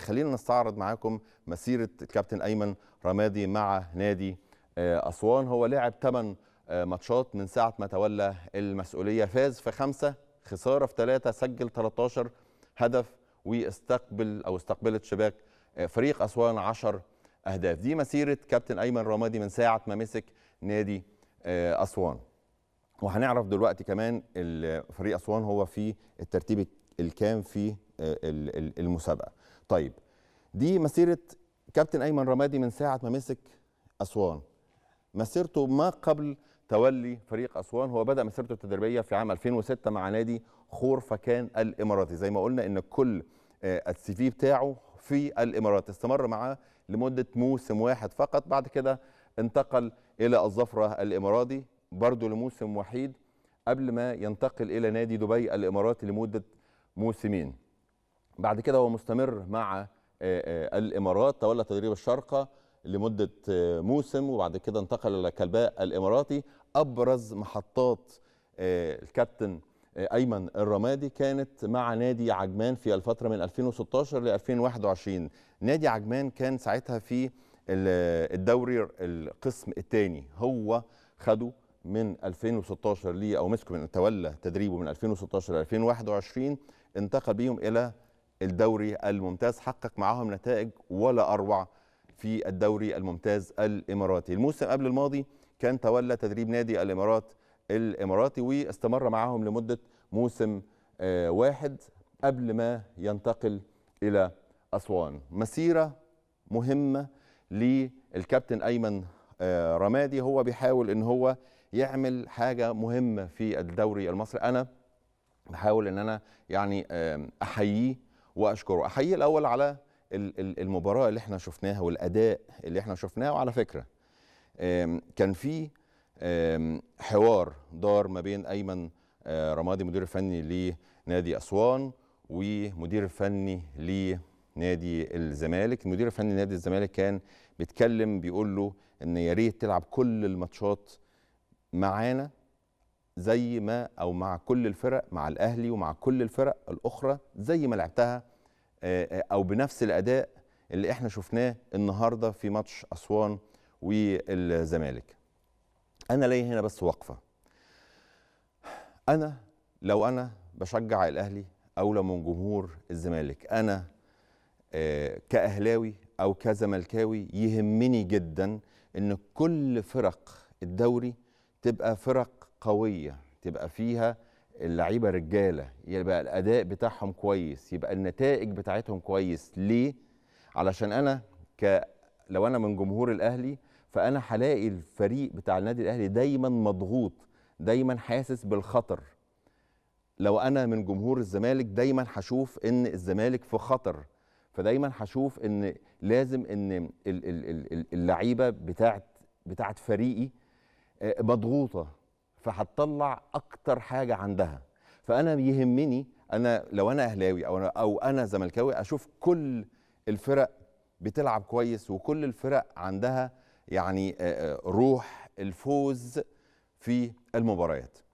خلينا نستعرض معاكم مسيرة الكابتن أيمن رمادي مع نادي آه، أسوان هو لعب 8 آه، ماتشات من ساعة ما تولى المسؤولية فاز في خمسة خسارة في ثلاثة سجل 13 هدف واستقبل أو استقبلت شباك آه، فريق أسوان 10 أهداف دي مسيرة كابتن أيمن رمادي من ساعة ما مسك نادي أسوان وهنعرف دلوقتي كمان فريق أسوان هو في الترتيب الكام في المسابقة طيب دي مسيره كابتن ايمن رمادي من ساعه ما مسك اسوان مسيرته ما قبل تولي فريق اسوان هو بدا مسيرته التدريبيه في عام 2006 مع نادي خور فكان الاماراتي زي ما قلنا ان كل آه، السي في بتاعه في الامارات استمر معاه لمده موسم واحد فقط بعد كده انتقل الى الظفره الاماراتي برضه لموسم وحيد قبل ما ينتقل الى نادي دبي الاماراتي لمده موسمين بعد كده هو مستمر مع آه، آه، الامارات تولى تدريب الشارقه لمده آه، موسم وبعد كده انتقل الى كلباء الاماراتي ابرز محطات الكابتن ايمن الرمادي كانت مع نادي عجمان في الفتره من 2016 ل 2021 نادي عجمان كان ساعتها في الدوري القسم الثاني هو خده من 2016 ليه او مسكه من تولى تدريبه من 2016 ل 2021 انتقل بيهم الى الدوري الممتاز حقق معاهم نتائج ولا اروع في الدوري الممتاز الاماراتي الموسم قبل الماضي كان تولى تدريب نادي الامارات الاماراتي واستمر معاهم لمده موسم آه، واحد قبل ما ينتقل الى اسوان مسيره مهمه للكابتن ايمن آه، رمادي هو بيحاول ان هو يعمل حاجه مهمه في الدوري المصري انا بحاول ان انا يعني احييه واشكره احيي الاول على المباراه اللي احنا شفناها والاداء اللي احنا شفناه وعلى فكره كان في حوار دار ما بين ايمن آه، رمادي مدير فني لنادي اسوان ومدير فني لنادي الزمالك المدير الفني لنادي الزمالك كان بيتكلم بيقول له ان يا ريت تلعب كل الماتشات معانا زي ما او مع كل الفرق مع الاهلي ومع كل الفرق الاخرى زي ما لعبتها آه، آه، او بنفس الاداء اللي احنا شفناه النهارده في ماتش اسوان والزمالك انا ليا هنا بس وقفه انا لو انا بشجع الاهلي او لو من جمهور الزمالك انا آه، كاهلاوي او كزملكاوي يهمني جدا ان كل فرق الدوري تبقى فرق قويه تبقى فيها اللعيبه رجاله يبقى الاداء بتاعهم كويس يبقى النتائج بتاعتهم كويس ليه علشان انا ك لو انا من جمهور الاهلي فانا هلاقي الفريق بتاع النادي الاهلي دايما مضغوط دايما حاسس بالخطر لو انا من جمهور الزمالك دايما هشوف ان الزمالك في خطر فدايما هشوف ان لازم ان اللعيبه بتاعت بتاعت فريقي آه، مضغوطه فهتطلع اكتر حاجه عندها فانا يهمني انا لو انا اهلاوي او انا او انا زملكاوي اشوف كل الفرق بتلعب كويس وكل الفرق عندها يعني روح الفوز في المباريات